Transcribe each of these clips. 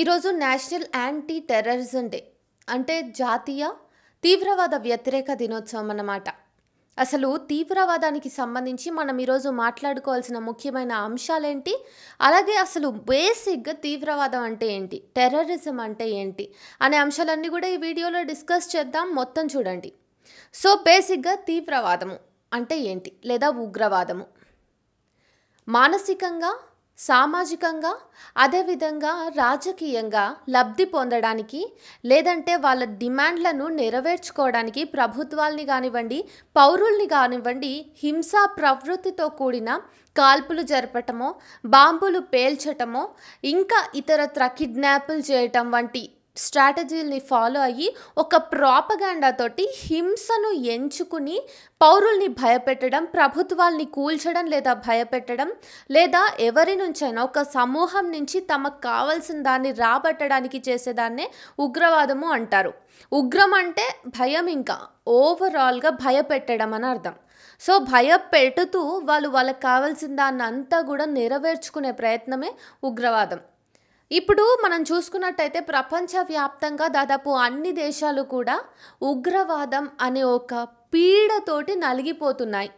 ఈరోజు national anti terrorism day అంటే జాతీయ తీవ్రవాద వ్యతిరేక దినోత్సవం అన్నమాట అసలు తీవ్రవాదానికి సంబంధించి మనం ఈరోజు మాట్లాడుకోవాల్సిన ముఖ్యమైన అంశాలేంటి అలాగే అసలు బేసిక్గా తీవ్రవాదం అంటే ఏంటి టెర్రరిజం అంటే ఏంటి అనే అంశాలన్నీ కూడా ఈ వీడియోలో డిస్కస్ చేద్దాం మొత్తం చూడండి సో బేసిక్గా తీవ్రవాదము అంటే ఏంటి లేదా ఉగ్రవాదము మానసికంగా సామాజికంగా అదేవిధంగా రాజకీయంగా లబ్ధి పొందడానికి లేదంటే వాళ్ళ డిమాండ్లను నెరవేర్చుకోవడానికి ప్రభుత్వాల్ని కానివ్వండి పౌరుల్ని కానివ్వండి హింసా ప్రవృత్తితో కూడిన కాల్పులు జరపటమో బాంబులు పేల్చటమో ఇంకా ఇతరత్ర కిడ్నాపులు చేయటం వంటి స్ట్రాటజీల్ని ఫాలో అయ్యి ఒక ప్రాపగాండాతోటి హింసను ఎంచుకుని పౌరుల్ని భయపెట్టడం ప్రభుత్వాల్ని కూల్చడం లేదా భయపెట్టడం లేదా ఎవరి నుంచైనా ఒక సమూహం నుంచి తమకు కావాల్సిన దాన్ని రాబట్టడానికి చేసేదాన్నే ఉగ్రవాదము అంటారు ఉగ్రం అంటే భయం ఇంకా ఓవరాల్గా భయపెట్టడం అని అర్థం సో భయపెడుతూ వాళ్ళు వాళ్ళకి కావాల్సిన దాన్ని అంతా కూడా నెరవేర్చుకునే ప్రయత్నమే ఉగ్రవాదం ఇప్పుడు మనం చూసుకున్నట్టయితే ప్రపంచవ్యాప్తంగా దాదాపు అన్ని దేశాలు కూడా ఉగ్రవాదం అనే ఒక పీడతోటి నలిగిపోతున్నాయి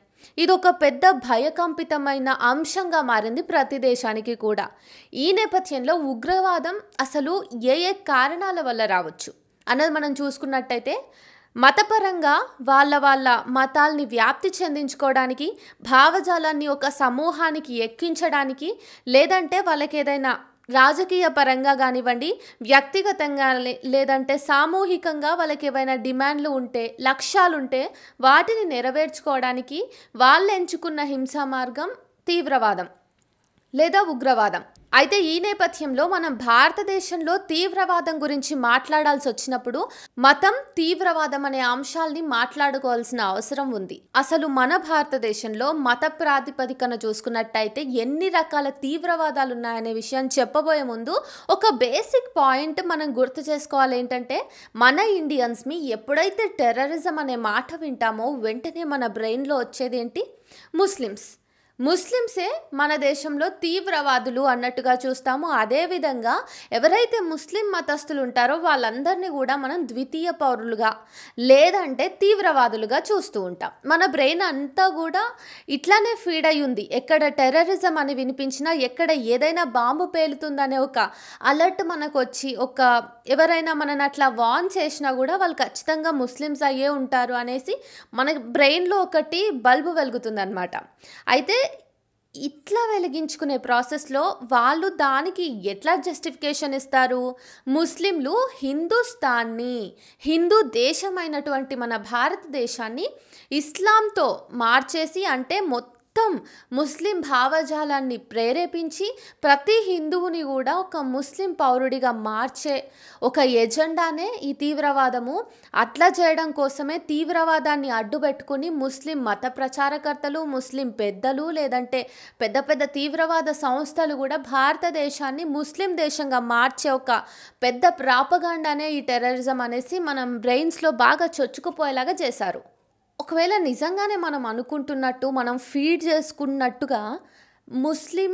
ఇది ఒక పెద్ద భయకంపితమైన అంశంగా మారింది ప్రతి దేశానికి కూడా ఈ నేపథ్యంలో ఉగ్రవాదం అసలు ఏ ఏ కారణాల వల్ల రావచ్చు అన్నది మనం చూసుకున్నట్టయితే మతపరంగా వాళ్ళ వాళ్ళ మతాల్ని వ్యాప్తి చెందించుకోవడానికి భావజాలాన్ని ఒక సమూహానికి ఎక్కించడానికి లేదంటే వాళ్ళకి ఏదైనా రాజకీయ పరంగా కానివ్వండి వ్యక్తిగతంగా లేదంటే సామూహికంగా వాళ్ళకి ఏవైనా డిమాండ్లు ఉంటే లక్ష్యాలుంటే వాటిని నెరవేర్చుకోవడానికి వాళ్ళు ఎంచుకున్న హింసా మార్గం తీవ్రవాదం లేదా ఉగ్రవాదం అయితే ఈ నేపథ్యంలో మనం భారతదేశంలో తీవ్రవాదం గురించి మాట్లాడాల్సి వచ్చినప్పుడు మతం తీవ్రవాదం అనే అంశాల్ని మాట్లాడుకోవాల్సిన అవసరం ఉంది అసలు మన భారతదేశంలో మత ప్రాతిపదికన చూసుకున్నట్టయితే ఎన్ని రకాల తీవ్రవాదాలు ఉన్నాయనే విషయం చెప్పబోయే ముందు ఒక బేసిక్ పాయింట్ మనం గుర్తు చేసుకోవాలి ఏంటంటే మన ఇండియన్స్ని ఎప్పుడైతే టెర్రరిజం అనే మాట వింటామో వెంటనే మన బ్రెయిన్లో వచ్చేదేంటి ముస్లిమ్స్ ముస్లిమ్సే మన దేశంలో తీవ్రవాదులు అన్నట్టుగా చూస్తాము అదేవిధంగా ఎవరైతే ముస్లిం మతస్థులు ఉంటారో వాళ్ళందరినీ కూడా మనం ద్వితీయ పౌరులుగా లేదంటే తీవ్రవాదులుగా చూస్తూ ఉంటాం మన బ్రెయిన్ అంతా కూడా ఇట్లానే ఫీడ్ అయి ఉంది ఎక్కడ టెర్రరిజం అని వినిపించినా ఎక్కడ ఏదైనా బాంబు పేలుతుందనే ఒక అలర్ట్ మనకు వచ్చి ఒక ఎవరైనా మనని అట్లా వాన్ చేసినా కూడా వాళ్ళు ఖచ్చితంగా ముస్లిమ్స్ అయ్యే ఉంటారు అనేసి మన బ్రెయిన్లో ఒకటి బల్బు వెలుగుతుందనమాట అయితే ఇట్లా వెలిగించుకునే ప్రాసెస్లో వాళ్ళు దానికి ఎట్లా జస్టిఫికేషన్ ఇస్తారు ముస్లింలు హిందూస్థాన్ని హిందూ దేశమైనటువంటి మన భారతదేశాన్ని ఇస్లాంతో మార్చేసి అంటే మొత్తం మొత్తం ముస్లిం భావజాలాన్ని ప్రేరేపించి ప్రతి హిందువుని కూడా ఒక ముస్లిం పౌరుడిగా మార్చే ఒక ఎజెండానే ఈ తీవ్రవాదము అట్లా చేయడం కోసమే తీవ్రవాదాన్ని అడ్డుపెట్టుకుని ముస్లిం మత ప్రచారకర్తలు ముస్లిం పెద్దలు లేదంటే పెద్ద పెద్ద తీవ్రవాద సంస్థలు కూడా భారతదేశాన్ని ముస్లిం దేశంగా మార్చే ఒక పెద్ద ప్రాపగాండానే ఈ టెర్రరిజం అనేసి మనం బ్రెయిన్స్లో బాగా చొచ్చుకుపోయేలాగా చేశారు ఒకవేళ నిజంగానే మనం అనుకుంటున్నట్టు మనం ఫీడ్ చేసుకున్నట్టుగా ముస్లిం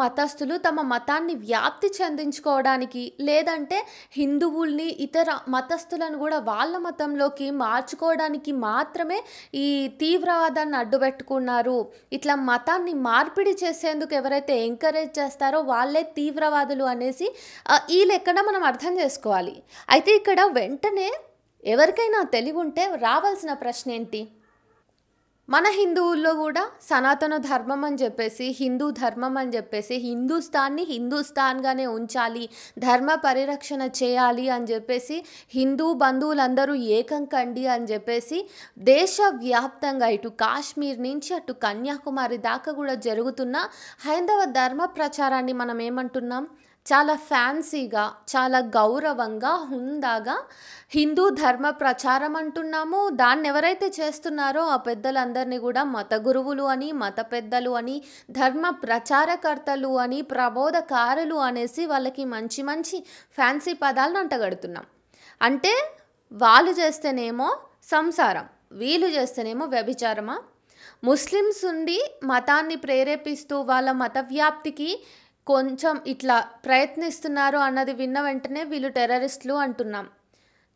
మతస్థులు తమ మతాన్ని వ్యాప్తి చెందించుకోవడానికి లేదంటే హిందువుల్ని ఇతర మతస్థులను కూడా వాళ్ళ మతంలోకి మార్చుకోవడానికి మాత్రమే ఈ తీవ్రవాదాన్ని అడ్డుపెట్టుకున్నారు ఇట్లా మతాన్ని మార్పిడి చేసేందుకు ఎవరైతే ఎంకరేజ్ చేస్తారో వాళ్ళే తీవ్రవాదులు అనేసి ఈ లెక్కన మనం అర్థం చేసుకోవాలి అయితే ఇక్కడ వెంటనే ఎవరికైనా తెలివి ఉంటే రావాల్సిన ప్రశ్న ఏంటి మన హిందువుల్లో కూడా సనాతన ధర్మం అని చెప్పేసి హిందూ ధర్మం అని చెప్పేసి హిందూస్థాన్ని హిందూస్థాన్గానే ఉంచాలి ధర్మ పరిరక్షణ చేయాలి అని చెప్పేసి హిందూ బంధువులందరూ ఏకం కండి అని చెప్పేసి దేశవ్యాప్తంగా ఇటు కాశ్మీర్ నుంచి అటు కన్యాకుమారి దాకా కూడా జరుగుతున్న హైందవ ధర్మ ప్రచారాన్ని మనం ఏమంటున్నాం చాలా ఫ్యాన్సీగా చాలా గౌరవంగా హుందాగా హిందూ ధర్మ ప్రచారం అంటున్నాము దాన్ని ఎవరైతే చేస్తున్నారో ఆ పెద్దలందరినీ కూడా మత గురువులు అని మత పెద్దలు అని ధర్మ ప్రచారకర్తలు అని ప్రబోధకారులు అనేసి వాళ్ళకి మంచి మంచి ఫ్యాన్సీ పదాలను అంటగడుతున్నాం అంటే వాళ్ళు చేస్తేనేమో సంసారం వీళ్ళు చేస్తేనేమో వ్యభిచారమా ముస్లిమ్స్ ఉండి మతాన్ని ప్రేరేపిస్తూ వాళ్ళ మత వ్యాప్తికి కొంచెం ఇట్లా ప్రయత్నిస్తున్నారు అన్నది విన్న వెంటనే వీళ్ళు టెర్రరిస్టులు అంటున్నాం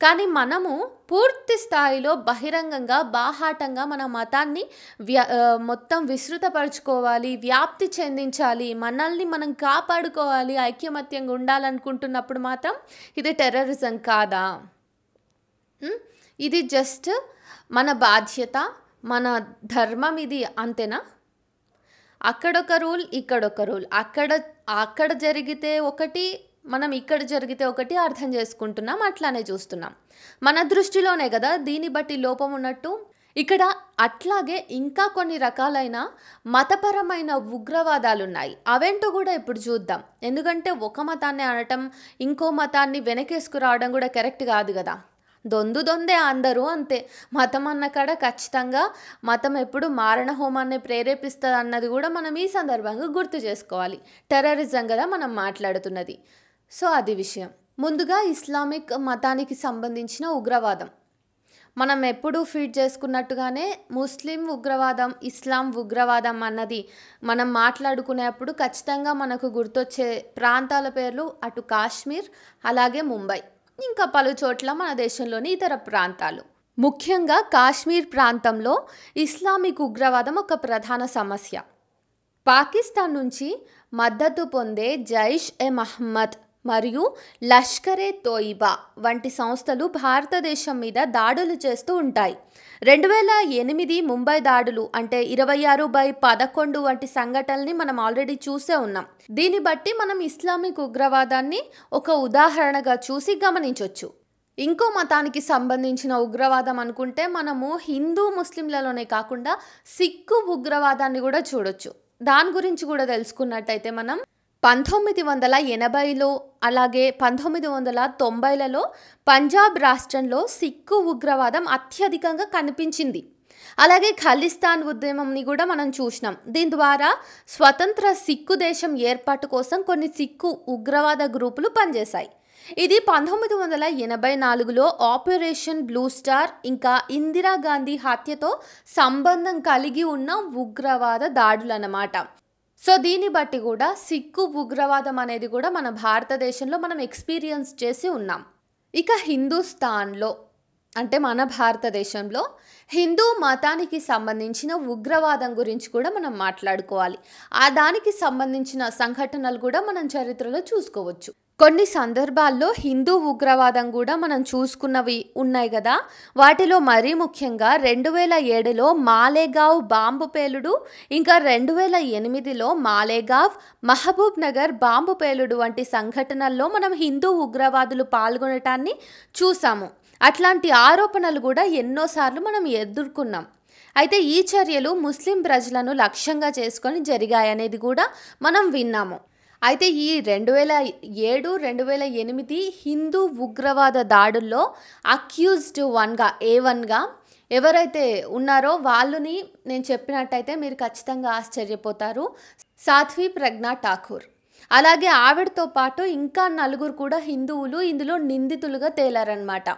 కానీ మనము పూర్తి స్థాయిలో బహిరంగంగా బాహాటంగా మన మతాన్ని వ్యా మొత్తం విస్తృతపరచుకోవాలి వ్యాప్తి చెందించాలి మనల్ని మనం కాపాడుకోవాలి ఐక్యమత్యంగా ఉండాలనుకుంటున్నప్పుడు మాత్రం ఇది టెర్రరిజం కాదా ఇది జస్ట్ మన బాధ్యత మన ధర్మం ఇది అంతేనా అక్కడొక రూల్ ఇక్కడొక రూల్ అక్కడ అక్కడ జరిగితే ఒకటి మనం ఇక్కడ జరిగితే ఒకటి అర్థం చేసుకుంటున్నాం అట్లానే చూస్తున్నాం మన దృష్టిలోనే కదా దీన్ని బట్టి లోపం ఉన్నట్టు ఇక్కడ అట్లాగే ఇంకా కొన్ని రకాలైన మతపరమైన ఉగ్రవాదాలు ఉన్నాయి అవేంటో కూడా ఇప్పుడు చూద్దాం ఎందుకంటే ఒక మతాన్ని అనటం ఇంకో మతాన్ని వెనకేసుకురావడం కూడా కరెక్ట్ కాదు కదా దొందు దొందే అందరూ అంతే మతం అన్న కాడ ఖచ్చితంగా మతం ఎప్పుడు మారణ హోమాన్ని ప్రేరేపిస్తుంది అన్నది కూడా మనం ఈ సందర్భంగా గుర్తు చేసుకోవాలి టెర్రరిజం కదా మనం మాట్లాడుతున్నది సో అది విషయం ముందుగా ఇస్లామిక్ మతానికి సంబంధించిన ఉగ్రవాదం మనం ఎప్పుడూ ఫీడ్ చేసుకున్నట్టుగానే ముస్లిం ఉగ్రవాదం ఇస్లాం ఉగ్రవాదం అన్నది మనం మాట్లాడుకునేప్పుడు ఖచ్చితంగా మనకు గుర్తొచ్చే ప్రాంతాల పేర్లు అటు కాశ్మీర్ అలాగే ముంబై ఇంకా పలు చోట్ల మన దేశంలోని ఇతర ప్రాంతాలు ముఖ్యంగా కాశ్మీర్ ప్రాంతంలో ఇస్లామిక్ ఉగ్రవాదం ఒక ప్రధాన సమస్య పాకిస్తాన్ నుంచి మద్దతు పొందే జైష్ ఎ మహ్మద్ మరియు లష్కరే తోయిబా వంటి సంస్థలు భారతదేశం మీద దాడులు చేస్తూ ఉంటాయి రెండు వేల ఎనిమిది ముంబై దాడులు అంటే ఇరవై ఆరు బై పదకొండు వంటి సంఘటనల్ని మనం ఆల్రెడీ చూసే ఉన్నాం దీన్ని బట్టి మనం ఇస్లామిక్ ఉగ్రవాదాన్ని ఒక ఉదాహరణగా చూసి గమనించవచ్చు ఇంకో మతానికి సంబంధించిన ఉగ్రవాదం అనుకుంటే మనము హిందూ ముస్లింలలోనే కాకుండా సిక్కు ఉగ్రవాదాన్ని కూడా చూడొచ్చు దాని గురించి కూడా తెలుసుకున్నట్టయితే మనం పంతొమ్మిది వందల ఎనభైలో అలాగే పంతొమ్మిది వందల తొంభైలలో పంజాబ్ రాష్ట్రంలో సిక్కు ఉగ్రవాదం అత్యధికంగా కనిపించింది అలాగే ఖలిస్తాన్ ఉద్యమంని కూడా మనం చూసినాం దీని ద్వారా స్వతంత్ర సిక్కు దేశం ఏర్పాటు కోసం కొన్ని సిక్కు ఉగ్రవాద గ్రూపులు పనిచేశాయి ఇది పంతొమ్మిది వందల ఎనభై నాలుగులో ఆపరేషన్ బ్లూ స్టార్ ఇంకా ఇందిరాగాంధీ హత్యతో సంబంధం కలిగి ఉన్న ఉగ్రవాద దాడులు అన్నమాట సో దీన్ని బట్టి కూడా సిక్కు ఉగ్రవాదం అనేది కూడా మన భారతదేశంలో మనం ఎక్స్పీరియన్స్ చేసి ఉన్నాం ఇక హిందుస్థాన్లో అంటే మన భారతదేశంలో హిందూ మతానికి సంబంధించిన ఉగ్రవాదం గురించి కూడా మనం మాట్లాడుకోవాలి ఆ దానికి సంబంధించిన సంఘటనలు కూడా మనం చరిత్రలో చూసుకోవచ్చు కొన్ని సందర్భాల్లో హిందూ ఉగ్రవాదం కూడా మనం చూసుకున్నవి ఉన్నాయి కదా వాటిలో మరీ ముఖ్యంగా రెండు వేల ఏడులో మాలేగావ్ బాంబు పేలుడు ఇంకా రెండు వేల ఎనిమిదిలో మాలేగావ్ మహబూబ్ నగర్ బాంబు పేలుడు వంటి సంఘటనల్లో మనం హిందూ ఉగ్రవాదులు పాల్గొనటాన్ని చూసాము అట్లాంటి ఆరోపణలు కూడా ఎన్నోసార్లు మనం ఎదుర్కొన్నాం అయితే ఈ చర్యలు ముస్లిం ప్రజలను లక్ష్యంగా చేసుకొని జరిగాయనేది కూడా మనం విన్నాము అయితే ఈ రెండు వేల ఏడు రెండు వేల ఎనిమిది హిందూ ఉగ్రవాద దాడుల్లో అక్యూజ్డ్ వన్గా ఏ వన్గా ఎవరైతే ఉన్నారో వాళ్ళని నేను చెప్పినట్టయితే మీరు ఖచ్చితంగా ఆశ్చర్యపోతారు సాధ్వి ప్రజ్ఞా ఠాకూర్ అలాగే ఆవిడతో పాటు ఇంకా నలుగురు కూడా హిందువులు ఇందులో నిందితులుగా తేలారనమాట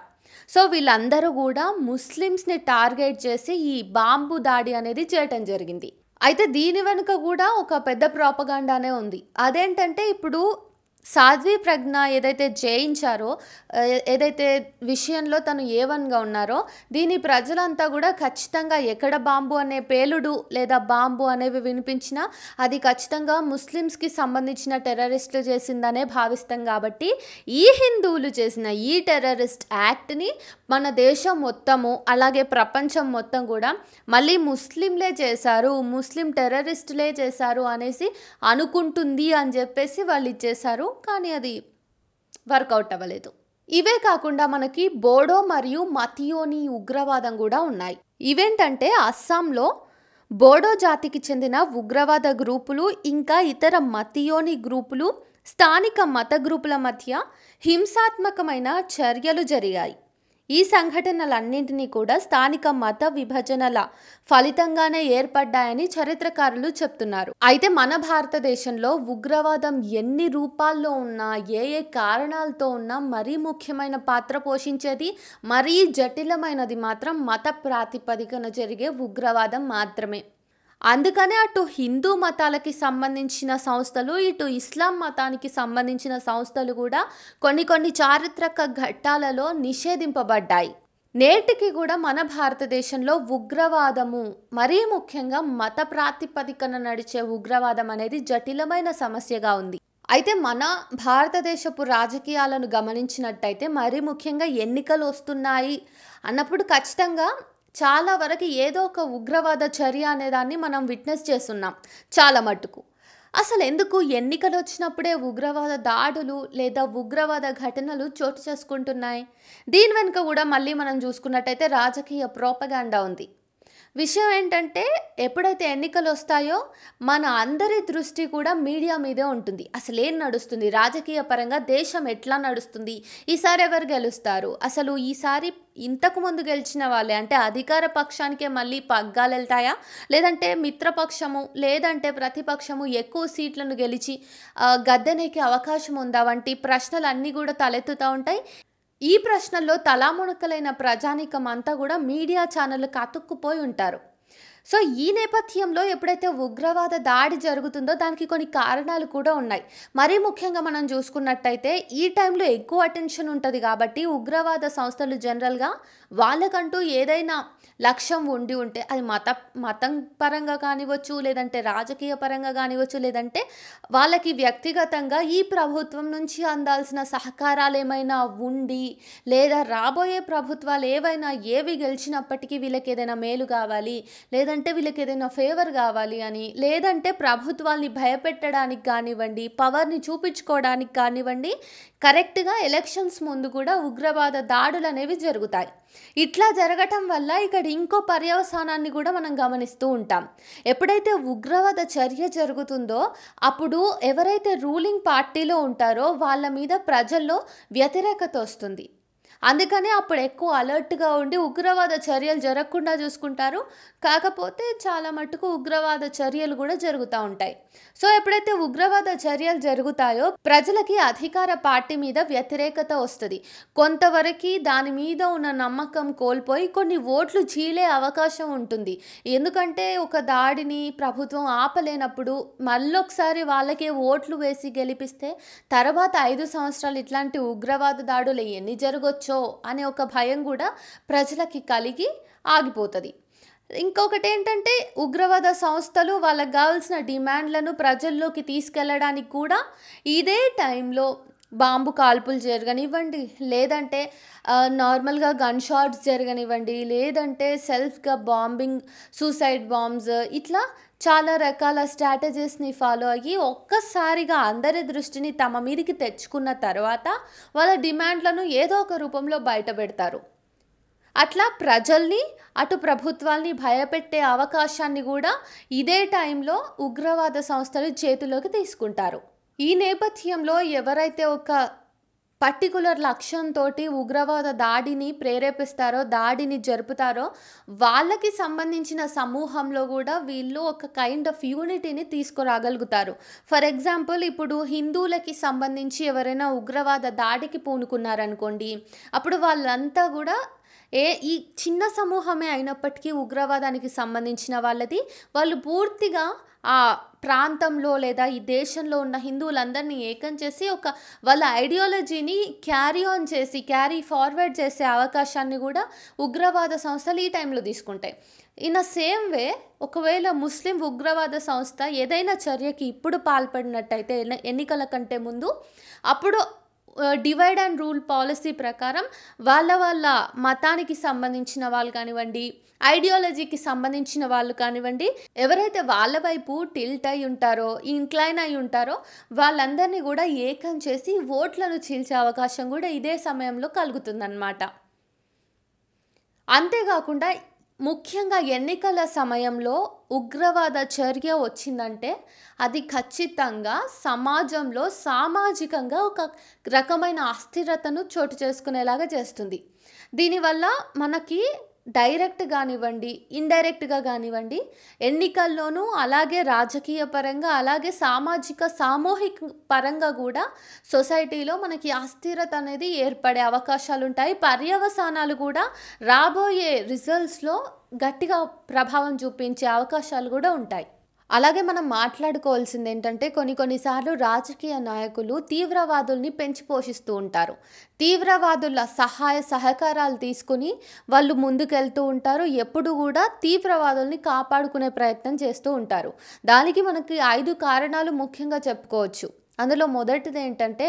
సో వీళ్ళందరూ కూడా ముస్లిమ్స్ని టార్గెట్ చేసి ఈ బాంబు దాడి అనేది చేయటం జరిగింది అయితే దీని వెనుక కూడా ఒక పెద్ద ప్రాపగాండానే ఉంది అదేంటంటే ఇప్పుడు సాధ్వి ప్రజ్ఞ ఏదైతే జయించారో ఏదైతే విషయంలో తను ఏ వన్గా ఉన్నారో దీని ప్రజలంతా కూడా ఖచ్చితంగా ఎక్కడ బాంబు అనే పేలుడు లేదా బాంబు అనేవి వినిపించినా అది ఖచ్చితంగా ముస్లిమ్స్కి సంబంధించిన టెర్రరిస్టులు చేసిందనే భావిస్తాం కాబట్టి ఈ హిందువులు చేసిన ఈ టెర్రరిస్ట్ యాక్ట్ని మన దేశం మొత్తము అలాగే ప్రపంచం మొత్తం కూడా మళ్ళీ ముస్లింలే చేశారు ముస్లిం టెర్రరిస్టులే చేశారు అనేసి అనుకుంటుంది అని చెప్పేసి వాళ్ళు ఇచ్చేశారు కానీ అది వర్కౌట్ అవ్వలేదు ఇవే కాకుండా మనకి బోడో మరియు మతియోని ఉగ్రవాదం కూడా ఉన్నాయి ఇవేంటంటే అస్సాంలో బోడో జాతికి చెందిన ఉగ్రవాద గ్రూపులు ఇంకా ఇతర మతియోని గ్రూపులు స్థానిక మత గ్రూపుల మధ్య హింసాత్మకమైన చర్యలు జరిగాయి ఈ సంఘటనలన్నింటినీ కూడా స్థానిక మత విభజనల ఫలితంగానే ఏర్పడ్డాయని చరిత్రకారులు చెప్తున్నారు అయితే మన భారతదేశంలో ఉగ్రవాదం ఎన్ని రూపాల్లో ఉన్నా ఏ ఏ కారణాలతో ఉన్నా మరీ ముఖ్యమైన పాత్ర పోషించేది మరీ జటిలమైనది మాత్రం మత ప్రాతిపదికన జరిగే ఉగ్రవాదం మాత్రమే అందుకనే అటు హిందూ మతాలకి సంబంధించిన సంస్థలు ఇటు ఇస్లాం మతానికి సంబంధించిన సంస్థలు కూడా కొన్ని కొన్ని చారిత్రక ఘట్టాలలో నిషేధింపబడ్డాయి నేటికి కూడా మన భారతదేశంలో ఉగ్రవాదము మరీ ముఖ్యంగా మత ప్రాతిపదికన నడిచే ఉగ్రవాదం అనేది జటిలమైన సమస్యగా ఉంది అయితే మన భారతదేశపు రాజకీయాలను గమనించినట్టయితే మరీ ముఖ్యంగా ఎన్నికలు వస్తున్నాయి అన్నప్పుడు ఖచ్చితంగా చాలా వరకు ఏదో ఒక ఉగ్రవాద చర్య అనేదాన్ని మనం విట్నెస్ చేస్తున్నాం చాలా మటుకు అసలు ఎందుకు ఎన్నికలు వచ్చినప్పుడే ఉగ్రవాద దాడులు లేదా ఉగ్రవాద ఘటనలు చోటు చేసుకుంటున్నాయి దీని వెనుక కూడా మళ్ళీ మనం చూసుకున్నట్టయితే రాజకీయ ప్రోపగాండా ఉంది విషయం ఏంటంటే ఎప్పుడైతే ఎన్నికలు వస్తాయో మన అందరి దృష్టి కూడా మీడియా మీదే ఉంటుంది అసలు ఏం నడుస్తుంది రాజకీయ పరంగా దేశం ఎట్లా నడుస్తుంది ఈసారి ఎవరు గెలుస్తారు అసలు ఈసారి ఇంతకు ముందు గెలిచిన వాళ్ళే అంటే అధికార పక్షానికే మళ్ళీ పగ్గాలు వెళ్తాయా లేదంటే మిత్రపక్షము లేదంటే ప్రతిపక్షము ఎక్కువ సీట్లను గెలిచి గద్దెనెక్కే అవకాశం ఉందా వంటి ప్రశ్నలు అన్నీ కూడా తలెత్తుతూ ఉంటాయి ఈ ప్రశ్నల్లో తలామునకలైన ప్రజానీకం అంతా కూడా మీడియా ఛానళ్ళకు అతుక్కుపోయి ఉంటారు సో ఈ నేపథ్యంలో ఎప్పుడైతే ఉగ్రవాద దాడి జరుగుతుందో దానికి కొన్ని కారణాలు కూడా ఉన్నాయి మరీ ముఖ్యంగా మనం చూసుకున్నట్టయితే ఈ టైంలో ఎక్కువ అటెన్షన్ ఉంటుంది కాబట్టి ఉగ్రవాద సంస్థలు జనరల్గా వాళ్ళకంటూ ఏదైనా లక్ష్యం ఉండి ఉంటే అది మత మతం పరంగా కానివచ్చు లేదంటే రాజకీయ పరంగా కానివచ్చు లేదంటే వాళ్ళకి వ్యక్తిగతంగా ఈ ప్రభుత్వం నుంచి అందాల్సిన సహకారాలు ఏమైనా ఉండి లేదా రాబోయే ప్రభుత్వాలు ఏవైనా ఏవి గెలిచినప్పటికీ వీళ్ళకి ఏదైనా మేలు కావాలి లేదా లేదంటే వీళ్ళకి ఏదైనా ఫేవర్ కావాలి అని లేదంటే ప్రభుత్వాల్ని భయపెట్టడానికి కానివ్వండి పవర్ని చూపించుకోవడానికి కానివ్వండి కరెక్ట్గా ఎలక్షన్స్ ముందు కూడా ఉగ్రవాద దాడులు అనేవి జరుగుతాయి ఇట్లా జరగటం వల్ల ఇక్కడ ఇంకో పర్యవసానాన్ని కూడా మనం గమనిస్తూ ఉంటాం ఎప్పుడైతే ఉగ్రవాద చర్య జరుగుతుందో అప్పుడు ఎవరైతే రూలింగ్ పార్టీలో ఉంటారో వాళ్ళ మీద ప్రజల్లో వ్యతిరేకత వస్తుంది అందుకనే అప్పుడు ఎక్కువ అలర్ట్గా ఉండి ఉగ్రవాద చర్యలు జరగకుండా చూసుకుంటారు కాకపోతే చాలా మటుకు ఉగ్రవాద చర్యలు కూడా జరుగుతూ ఉంటాయి సో ఎప్పుడైతే ఉగ్రవాద చర్యలు జరుగుతాయో ప్రజలకి అధికార పార్టీ మీద వ్యతిరేకత వస్తుంది కొంతవరకు దాని మీద ఉన్న నమ్మకం కోల్పోయి కొన్ని ఓట్లు చీలే అవకాశం ఉంటుంది ఎందుకంటే ఒక దాడిని ప్రభుత్వం ఆపలేనప్పుడు మళ్ళొకసారి వాళ్ళకే ఓట్లు వేసి గెలిపిస్తే తర్వాత ఐదు సంవత్సరాలు ఇట్లాంటి ఉగ్రవాద దాడులు ఎన్ని జరగొచ్చు చేయొచ్చో అనే ఒక భయం కూడా ప్రజలకి కలిగి ఆగిపోతుంది ఇంకొకటి ఏంటంటే ఉగ్రవాద సంస్థలు వాళ్ళకు కావాల్సిన డిమాండ్లను ప్రజల్లోకి తీసుకెళ్లడానికి కూడా ఇదే టైంలో బాంబు కాల్పులు జరగనివ్వండి లేదంటే నార్మల్గా గన్ షాట్స్ జరగనివ్వండి లేదంటే సెల్ఫ్గా బాంబింగ్ సూసైడ్ బాంబ్స్ ఇట్లా చాలా రకాల స్ట్రాటజీస్ని ఫాలో అయ్యి ఒక్కసారిగా అందరి దృష్టిని తమ మీదికి తెచ్చుకున్న తర్వాత వాళ్ళ డిమాండ్లను ఏదో ఒక రూపంలో బయటపెడతారు అట్లా ప్రజల్ని అటు ప్రభుత్వాల్ని భయపెట్టే అవకాశాన్ని కూడా ఇదే టైంలో ఉగ్రవాద సంస్థలు చేతిలోకి తీసుకుంటారు ఈ నేపథ్యంలో ఎవరైతే ఒక పర్టికులర్ లక్ష్యంతో ఉగ్రవాద దాడిని ప్రేరేపిస్తారో దాడిని జరుపుతారో వాళ్ళకి సంబంధించిన సమూహంలో కూడా వీళ్ళు ఒక కైండ్ ఆఫ్ యూనిటీని తీసుకురాగలుగుతారు ఫర్ ఎగ్జాంపుల్ ఇప్పుడు హిందువులకి సంబంధించి ఎవరైనా ఉగ్రవాద దాడికి పూనుకున్నారనుకోండి అప్పుడు వాళ్ళంతా కూడా ఏ ఈ చిన్న సమూహమే అయినప్పటికీ ఉగ్రవాదానికి సంబంధించిన వాళ్ళది వాళ్ళు పూర్తిగా ఆ ప్రాంతంలో లేదా ఈ దేశంలో ఉన్న హిందువులందరినీ ఏకం చేసి ఒక వాళ్ళ ఐడియాలజీని క్యారీ ఆన్ చేసి క్యారీ ఫార్వర్డ్ చేసే అవకాశాన్ని కూడా ఉగ్రవాద సంస్థలు ఈ టైంలో తీసుకుంటాయి ఇన్ అ సేమ్ వే ఒకవేళ ముస్లిం ఉగ్రవాద సంస్థ ఏదైనా చర్యకి ఇప్పుడు పాల్పడినట్టయితే ఎన్నికల కంటే ముందు అప్పుడు డివైడ్ అండ్ రూల్ పాలసీ ప్రకారం వాళ్ళ వాళ్ళ మతానికి సంబంధించిన వాళ్ళు కానివ్వండి ఐడియాలజీకి సంబంధించిన వాళ్ళు కానివ్వండి ఎవరైతే వాళ్ళ వైపు టిల్ట్ అయి ఉంటారో ఇంక్లైన్ అయి ఉంటారో వాళ్ళందరినీ కూడా ఏకం చేసి ఓట్లను చీల్చే అవకాశం కూడా ఇదే సమయంలో కలుగుతుందన్నమాట అంతేకాకుండా ముఖ్యంగా ఎన్నికల సమయంలో ఉగ్రవాద చర్య వచ్చిందంటే అది ఖచ్చితంగా సమాజంలో సామాజికంగా ఒక రకమైన అస్థిరతను చోటు చేసుకునేలాగా చేస్తుంది దీనివల్ల మనకి డైరెక్ట్ కానివ్వండి ఇండైరెక్ట్గా కానివ్వండి ఎన్నికల్లోనూ అలాగే రాజకీయ పరంగా అలాగే సామాజిక సామూహిక పరంగా కూడా సొసైటీలో మనకి అస్థిరత అనేది ఏర్పడే అవకాశాలు ఉంటాయి పర్యవసానాలు కూడా రాబోయే రిజల్ట్స్లో గట్టిగా ప్రభావం చూపించే అవకాశాలు కూడా ఉంటాయి అలాగే మనం మాట్లాడుకోవాల్సింది ఏంటంటే కొన్ని కొన్నిసార్లు రాజకీయ నాయకులు తీవ్రవాదుల్ని పెంచి పోషిస్తూ ఉంటారు తీవ్రవాదుల సహాయ సహకారాలు తీసుకుని వాళ్ళు ముందుకెళ్తూ ఉంటారు ఎప్పుడు కూడా తీవ్రవాదుల్ని కాపాడుకునే ప్రయత్నం చేస్తూ ఉంటారు దానికి మనకి ఐదు కారణాలు ముఖ్యంగా చెప్పుకోవచ్చు అందులో మొదటిది ఏంటంటే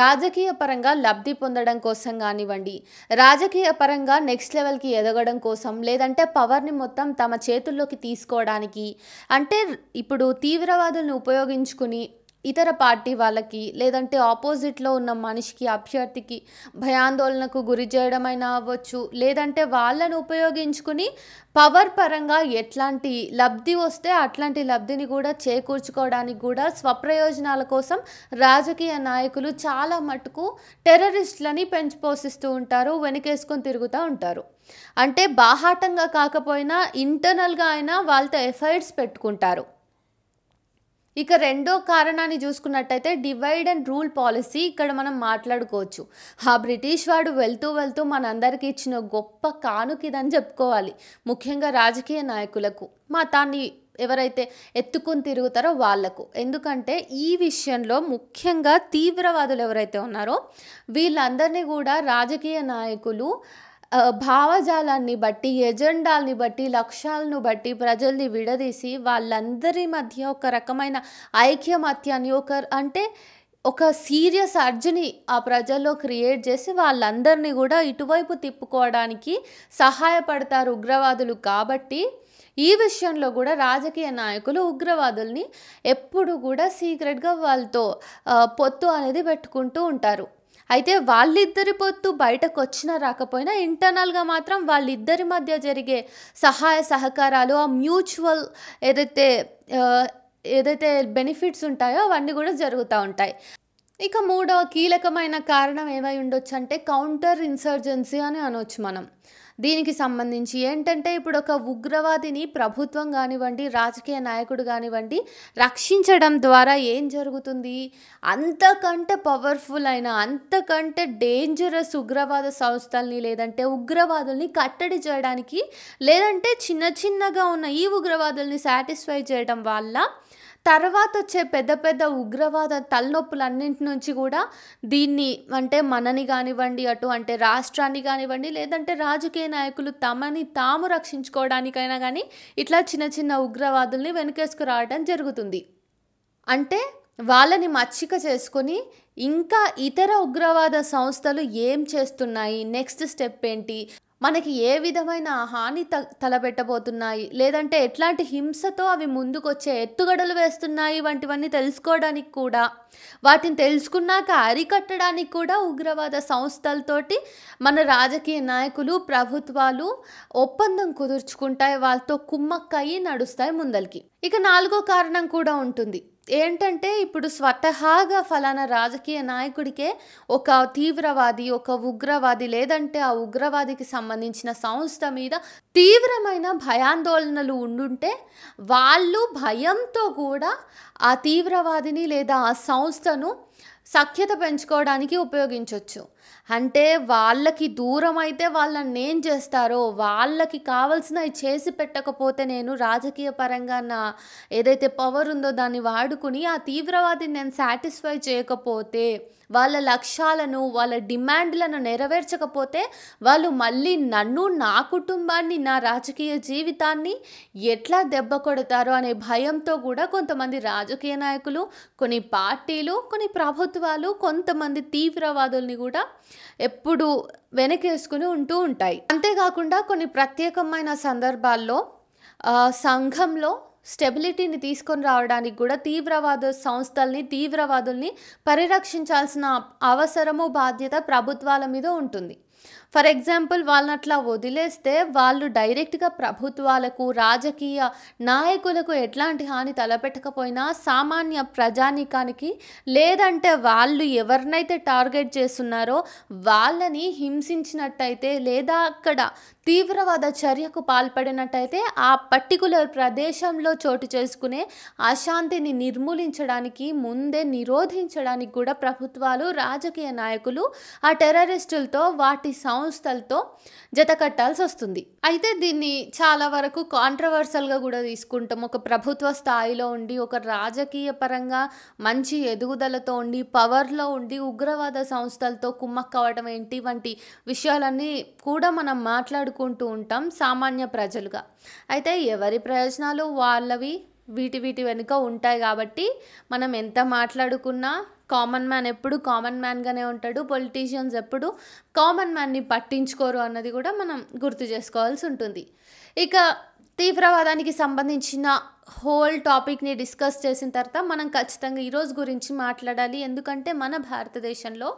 రాజకీయ పరంగా లబ్ధి పొందడం కోసం కానివ్వండి రాజకీయ పరంగా నెక్స్ట్ లెవెల్కి ఎదగడం కోసం లేదంటే పవర్ని మొత్తం తమ చేతుల్లోకి తీసుకోవడానికి అంటే ఇప్పుడు తీవ్రవాదులను ఉపయోగించుకుని ఇతర పార్టీ వాళ్ళకి లేదంటే ఆపోజిట్లో ఉన్న మనిషికి అభ్యర్థికి భయాందోళనకు గురి చేయడమైనా అవ్వచ్చు లేదంటే వాళ్ళను ఉపయోగించుకుని పవర్ పరంగా ఎట్లాంటి లబ్ధి వస్తే అట్లాంటి లబ్ధిని కూడా చేకూర్చుకోవడానికి కూడా స్వప్రయోజనాల కోసం రాజకీయ నాయకులు చాలా మటుకు టెర్రరిస్టులని పెంచిపోషిస్తూ ఉంటారు వెనకేసుకొని తిరుగుతూ ఉంటారు అంటే బాహాటంగా కాకపోయినా ఇంటర్నల్గా అయినా వాళ్ళతో ఎఫైర్స్ పెట్టుకుంటారు ఇక రెండో కారణాన్ని చూసుకున్నట్టయితే డివైడ్ అండ్ రూల్ పాలసీ ఇక్కడ మనం మాట్లాడుకోవచ్చు ఆ బ్రిటిష్ వాడు వెళ్తూ వెళ్తూ మనందరికీ ఇచ్చిన గొప్ప కానుకిదని చెప్పుకోవాలి ముఖ్యంగా రాజకీయ నాయకులకు మతాన్ని ఎవరైతే ఎత్తుకుని తిరుగుతారో వాళ్లకు ఎందుకంటే ఈ విషయంలో ముఖ్యంగా తీవ్రవాదులు ఎవరైతే ఉన్నారో వీళ్ళందరినీ కూడా రాజకీయ నాయకులు భావజాలాన్ని బట్టి ఎజెండాల్ని బట్టి లక్ష్యాలను బట్టి ప్రజల్ని విడదీసి వాళ్ళందరి మధ్య ఒక రకమైన ఐక్యమత్యాన్ని ఒక అంటే ఒక సీరియస్ అర్జుని ఆ ప్రజల్లో క్రియేట్ చేసి వాళ్ళందరినీ కూడా ఇటువైపు తిప్పుకోవడానికి సహాయపడతారు ఉగ్రవాదులు కాబట్టి ఈ విషయంలో కూడా రాజకీయ నాయకులు ఉగ్రవాదుల్ని ఎప్పుడు కూడా సీక్రెట్గా వాళ్ళతో పొత్తు అనేది పెట్టుకుంటూ ఉంటారు అయితే వాళ్ళిద్దరి పొత్తు బయటకు వచ్చినా రాకపోయినా ఇంటర్నల్గా మాత్రం వాళ్ళిద్దరి మధ్య జరిగే సహాయ సహకారాలు ఆ మ్యూచువల్ ఏదైతే ఏదైతే బెనిఫిట్స్ ఉంటాయో అవన్నీ కూడా జరుగుతూ ఉంటాయి ఇక మూడవ కీలకమైన కారణం ఏమై ఉండొచ్చు అంటే కౌంటర్ ఇన్సర్జెన్సీ అని అనవచ్చు మనం దీనికి సంబంధించి ఏంటంటే ఇప్పుడు ఒక ఉగ్రవాదిని ప్రభుత్వం కానివ్వండి రాజకీయ నాయకుడు కానివ్వండి రక్షించడం ద్వారా ఏం జరుగుతుంది అంతకంటే పవర్ఫుల్ అయిన అంతకంటే డేంజరస్ ఉగ్రవాద సంస్థల్ని లేదంటే ఉగ్రవాదుల్ని కట్టడి చేయడానికి లేదంటే చిన్న చిన్నగా ఉన్న ఈ ఉగ్రవాదుల్ని సాటిస్ఫై చేయడం వల్ల తర్వాత వచ్చే పెద్ద పెద్ద ఉగ్రవాద తలనొప్పులన్నింటి నుంచి కూడా దీన్ని అంటే మనని కానివ్వండి అటు అంటే రాష్ట్రాన్ని కానివ్వండి లేదంటే రాజకీయ నాయకులు తమని తాము రక్షించుకోవడానికైనా కానీ ఇట్లా చిన్న చిన్న ఉగ్రవాదుల్ని వెనుకేసుకురావడం జరుగుతుంది అంటే వాళ్ళని మచ్చిక చేసుకొని ఇంకా ఇతర ఉగ్రవాద సంస్థలు ఏం చేస్తున్నాయి నెక్స్ట్ స్టెప్ ఏంటి మనకి ఏ విధమైన హాని త తలపెట్టబోతున్నాయి లేదంటే ఎట్లాంటి హింసతో అవి ముందుకొచ్చే ఎత్తుగడలు వేస్తున్నాయి వంటివన్నీ తెలుసుకోవడానికి కూడా వాటిని తెలుసుకున్నాక అరికట్టడానికి కూడా ఉగ్రవాద సంస్థలతోటి మన రాజకీయ నాయకులు ప్రభుత్వాలు ఒప్పందం కుదుర్చుకుంటాయి వాళ్ళతో కుమ్మక్కయి నడుస్తాయి ముందలకి ఇక నాలుగో కారణం కూడా ఉంటుంది ఏంటంటే ఇప్పుడు స్వతహాగా ఫలానా రాజకీయ నాయకుడికే ఒక తీవ్రవాది ఒక ఉగ్రవాది లేదంటే ఆ ఉగ్రవాదికి సంబంధించిన సంస్థ మీద తీవ్రమైన భయాందోళనలు ఉండుంటే వాళ్ళు భయంతో కూడా ఆ తీవ్రవాదిని లేదా ఆ సంస్థను సఖ్యత పెంచుకోవడానికి ఉపయోగించవచ్చు అంటే వాళ్ళకి దూరం అయితే వాళ్ళని ఏం చేస్తారో వాళ్ళకి కావాల్సినవి చేసి పెట్టకపోతే నేను రాజకీయ పరంగా నా ఏదైతే పవర్ ఉందో దాన్ని వాడుకుని ఆ తీవ్రవాదిని నేను సాటిస్ఫై చేయకపోతే వాళ్ళ లక్ష్యాలను వాళ్ళ డిమాండ్లను నెరవేర్చకపోతే వాళ్ళు మళ్ళీ నన్ను నా కుటుంబాన్ని నా రాజకీయ జీవితాన్ని ఎట్లా దెబ్బ కొడతారో అనే భయంతో కూడా కొంతమంది రాజకీయ నాయకులు కొన్ని పార్టీలు కొన్ని ప్రభుత్వాలు కొంతమంది తీవ్రవాదుల్ని కూడా ఎప్పుడు వెనకేసుకుని ఉంటూ ఉంటాయి అంతేకాకుండా కొన్ని ప్రత్యేకమైన సందర్భాల్లో సంఘంలో స్టెబిలిటీని తీసుకొని రావడానికి కూడా తీవ్రవాద సంస్థల్ని తీవ్రవాదుల్ని పరిరక్షించాల్సిన అవసరము బాధ్యత ప్రభుత్వాల మీద ఉంటుంది ఫర్ ఎగ్జాంపుల్ వాళ్ళని అట్లా వదిలేస్తే వాళ్ళు డైరెక్ట్గా ప్రభుత్వాలకు రాజకీయ నాయకులకు ఎట్లాంటి హాని తలపెట్టకపోయినా సామాన్య ప్రజానీకానికి లేదంటే వాళ్ళు ఎవరినైతే టార్గెట్ చేస్తున్నారో వాళ్ళని హింసించినట్టయితే లేదా అక్కడ తీవ్రవాద చర్యకు పాల్పడినట్టయితే ఆ పర్టికులర్ ప్రదేశంలో చోటు చేసుకునే అశాంతిని నిర్మూలించడానికి ముందే నిరోధించడానికి కూడా ప్రభుత్వాలు రాజకీయ నాయకులు ఆ టెర్రరిస్టులతో వాటి సంస్థలతో జతకట్టాల్సి వస్తుంది అయితే దీన్ని చాలా వరకు కాంట్రవర్సల్గా కూడా తీసుకుంటాం ఒక ప్రభుత్వ స్థాయిలో ఉండి ఒక రాజకీయ పరంగా మంచి ఎదుగుదలతో ఉండి పవర్లో ఉండి ఉగ్రవాద సంస్థలతో కుమ్మక్కవటం ఏంటి వంటి విషయాలన్నీ కూడా మనం మాట్లాడు అనుకుంటూ ఉంటాం సామాన్య ప్రజలుగా అయితే ఎవరి ప్రయోజనాలు వాళ్ళవి వీటి వీటి వెనుక ఉంటాయి కాబట్టి మనం ఎంత మాట్లాడుకున్నా కామన్ మ్యాన్ ఎప్పుడు కామన్ మ్యాన్గానే ఉంటాడు పొలిటీషియన్స్ ఎప్పుడు కామన్ మ్యాన్ని పట్టించుకోరు అన్నది కూడా మనం గుర్తు చేసుకోవాల్సి ఉంటుంది ఇక తీవ్రవాదానికి సంబంధించిన హోల్ టాపిక్ని డిస్కస్ చేసిన తర్వాత మనం ఖచ్చితంగా ఈరోజు గురించి మాట్లాడాలి ఎందుకంటే మన భారతదేశంలో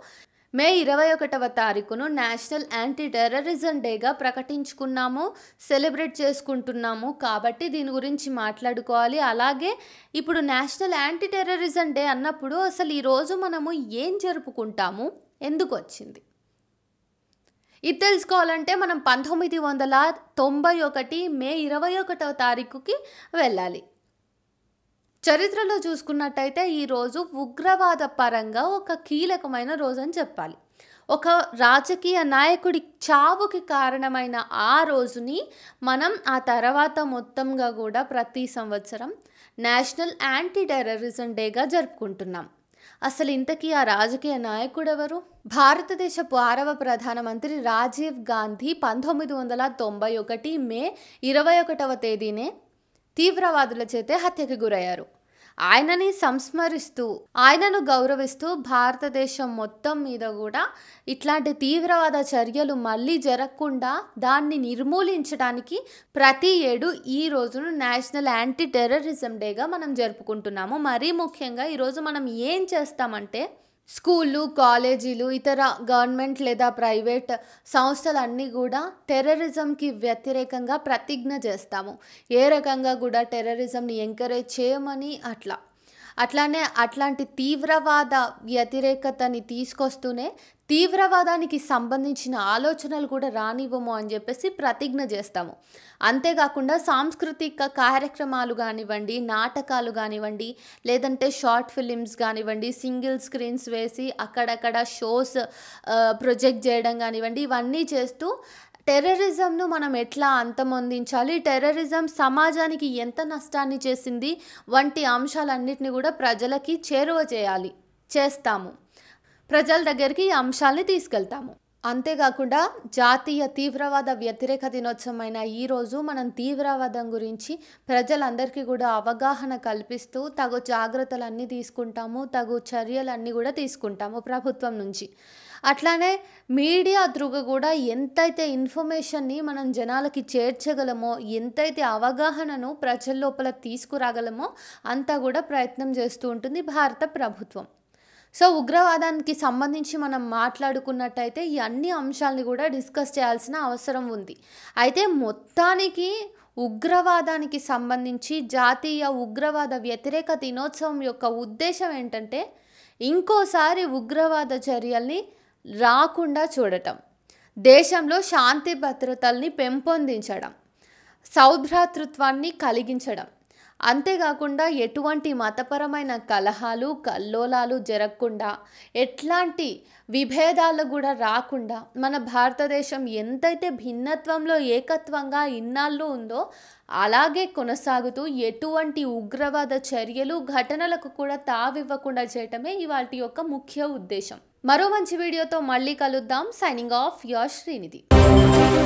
మే ఇరవై ఒకటవ తారీఖును నేషనల్ యాంటీ టెర్రరిజం డేగా ప్రకటించుకున్నాము సెలబ్రేట్ చేసుకుంటున్నాము కాబట్టి దీని గురించి మాట్లాడుకోవాలి అలాగే ఇప్పుడు నేషనల్ యాంటీ టెర్రరిజం డే అన్నప్పుడు అసలు ఈరోజు మనము ఏం జరుపుకుంటాము ఎందుకు వచ్చింది ఇది తెలుసుకోవాలంటే మనం పంతొమ్మిది వందల తొంభై ఒకటి మే ఇరవై ఒకటవ తారీఖుకి వెళ్ళాలి చరిత్రలో చూసుకున్నట్టయితే ఈరోజు ఉగ్రవాద పరంగా ఒక కీలకమైన రోజు అని చెప్పాలి ఒక రాజకీయ నాయకుడి చావుకి కారణమైన ఆ రోజుని మనం ఆ తర్వాత మొత్తంగా కూడా ప్రతి సంవత్సరం నేషనల్ యాంటీ టెర్రరిజం డేగా జరుపుకుంటున్నాం అసలు ఇంతకీ ఆ రాజకీయ నాయకుడు ఎవరు భారతదేశపు ఆరవ ప్రధానమంత్రి రాజీవ్ గాంధీ పంతొమ్మిది వందల తొంభై ఒకటి మే ఇరవై ఒకటవ తేదీనే తీవ్రవాదుల చేతే హత్యకి గురయ్యారు ఆయనని సంస్మరిస్తూ ఆయనను గౌరవిస్తూ భారతదేశం మొత్తం మీద కూడా ఇట్లాంటి తీవ్రవాద చర్యలు మళ్ళీ జరగకుండా దాన్ని నిర్మూలించడానికి ప్రతి ఏడు ఈ రోజును నేషనల్ యాంటీ టెర్రరిజం డేగా మనం జరుపుకుంటున్నాము మరీ ముఖ్యంగా ఈరోజు మనం ఏం చేస్తామంటే స్కూళ్ళు కాలేజీలు ఇతర గవర్నమెంట్ లేదా ప్రైవేట్ సంస్థలన్నీ కూడా టెర్రరిజంకి వ్యతిరేకంగా ప్రతిజ్ఞ చేస్తాము ఏ రకంగా కూడా టెర్రరిజంని ఎంకరేజ్ చేయమని అట్లా అట్లానే అట్లాంటి తీవ్రవాద వ్యతిరేకతని తీసుకొస్తూనే తీవ్రవాదానికి సంబంధించిన ఆలోచనలు కూడా రానివ్వము అని చెప్పేసి ప్రతిజ్ఞ చేస్తాము అంతేకాకుండా సాంస్కృతిక కార్యక్రమాలు కానివ్వండి నాటకాలు కానివ్వండి లేదంటే షార్ట్ ఫిలిమ్స్ కానివ్వండి సింగిల్ స్క్రీన్స్ వేసి అక్కడక్కడ షోస్ ప్రొజెక్ట్ చేయడం కానివ్వండి ఇవన్నీ చేస్తూ టెర్రరిజంను మనం ఎట్లా అంతమొందించాలి టెర్రరిజం సమాజానికి ఎంత నష్టాన్ని చేసింది వంటి అంశాలన్నింటినీ కూడా ప్రజలకి చేరువ చేయాలి చేస్తాము ప్రజల దగ్గరికి ఈ అంశాల్ని తీసుకెళ్తాము అంతేకాకుండా జాతీయ తీవ్రవాద వ్యతిరేక దినోత్సవమైన ఈరోజు మనం తీవ్రవాదం గురించి ప్రజలందరికీ కూడా అవగాహన కల్పిస్తూ తగు జాగ్రత్తలన్నీ తీసుకుంటాము తగు చర్యలన్నీ కూడా తీసుకుంటాము ప్రభుత్వం నుంచి అట్లానే మీడియా త్రూగా కూడా ఎంతైతే ఇన్ఫర్మేషన్ని మనం జనాలకి చేర్చగలమో ఎంతైతే అవగాహనను ప్రజల లోపల తీసుకురాగలమో అంతా కూడా ప్రయత్నం చేస్తూ ఉంటుంది భారత ప్రభుత్వం సో ఉగ్రవాదానికి సంబంధించి మనం మాట్లాడుకున్నట్టయితే ఈ అన్ని అంశాలని కూడా డిస్కస్ చేయాల్సిన అవసరం ఉంది అయితే మొత్తానికి ఉగ్రవాదానికి సంబంధించి జాతీయ ఉగ్రవాద వ్యతిరేక దినోత్సవం యొక్క ఉద్దేశం ఏంటంటే ఇంకోసారి ఉగ్రవాద చర్యల్ని రాకుండా చూడటం దేశంలో శాంతి భద్రతల్ని పెంపొందించడం సౌభ్రాతృత్వాన్ని కలిగించడం అంతేకాకుండా ఎటువంటి మతపరమైన కలహాలు కల్లోలాలు జరగకుండా ఎట్లాంటి విభేదాలు కూడా రాకుండా మన భారతదేశం ఎంతైతే భిన్నత్వంలో ఏకత్వంగా ఇన్నాళ్ళు ఉందో అలాగే కొనసాగుతూ ఎటువంటి ఉగ్రవాద చర్యలు ఘటనలకు కూడా తావివ్వకుండా చేయటమే ఇవాళ యొక్క ముఖ్య ఉద్దేశం మరో మంచి వీడియోతో మళ్ళీ కలుద్దాం సైనింగ్ ఆఫ్ యోర్ శ్రీనిధి